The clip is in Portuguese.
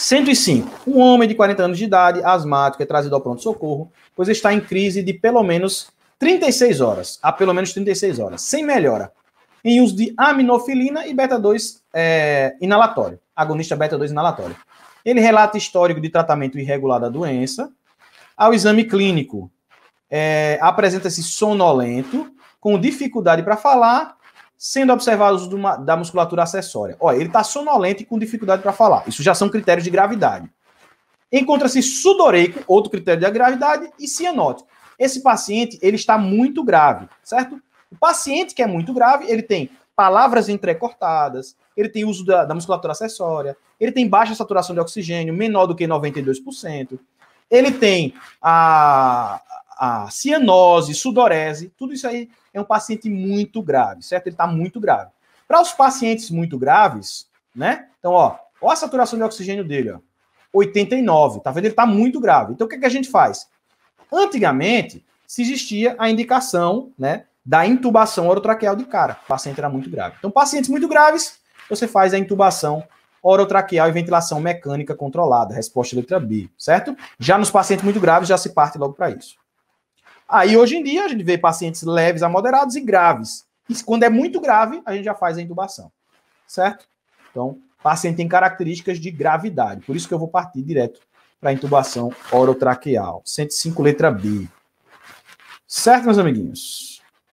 105. Um homem de 40 anos de idade, asmático, é trazido ao pronto-socorro, pois está em crise de pelo menos 36 horas, a pelo menos 36 horas, sem melhora, em uso de aminofilina e beta-2 é, inalatório, agonista beta-2 inalatório. Ele relata histórico de tratamento irregular da doença. Ao exame clínico, é, apresenta-se sonolento, com dificuldade para falar sendo observados uma, da musculatura acessória. Olha, ele está sonolento e com dificuldade para falar. Isso já são critérios de gravidade. Encontra-se sudoreico, outro critério de gravidade, e cianótico. Esse paciente, ele está muito grave, certo? O paciente que é muito grave, ele tem palavras entrecortadas, ele tem uso da, da musculatura acessória, ele tem baixa saturação de oxigênio, menor do que 92%, ele tem a, a, cianose, sudorese, tudo isso aí é um paciente muito grave, certo? Ele está muito grave. Para os pacientes muito graves, né? Então, ó, ó a saturação de oxigênio dele, ó, 89, tá vendo? Ele está muito grave. Então, o que, é que a gente faz? Antigamente, se existia a indicação, né, da intubação orotraqueal de cara. O paciente era muito grave. Então, pacientes muito graves, você faz a intubação orotraqueal e ventilação mecânica controlada. Resposta letra B, certo? Já nos pacientes muito graves, já se parte logo para isso. Aí hoje em dia a gente vê pacientes leves a moderados e graves. E quando é muito grave, a gente já faz a intubação. Certo? Então, paciente tem características de gravidade. Por isso que eu vou partir direto para a intubação orotraqueal. 105 letra B. Certo, meus amiguinhos?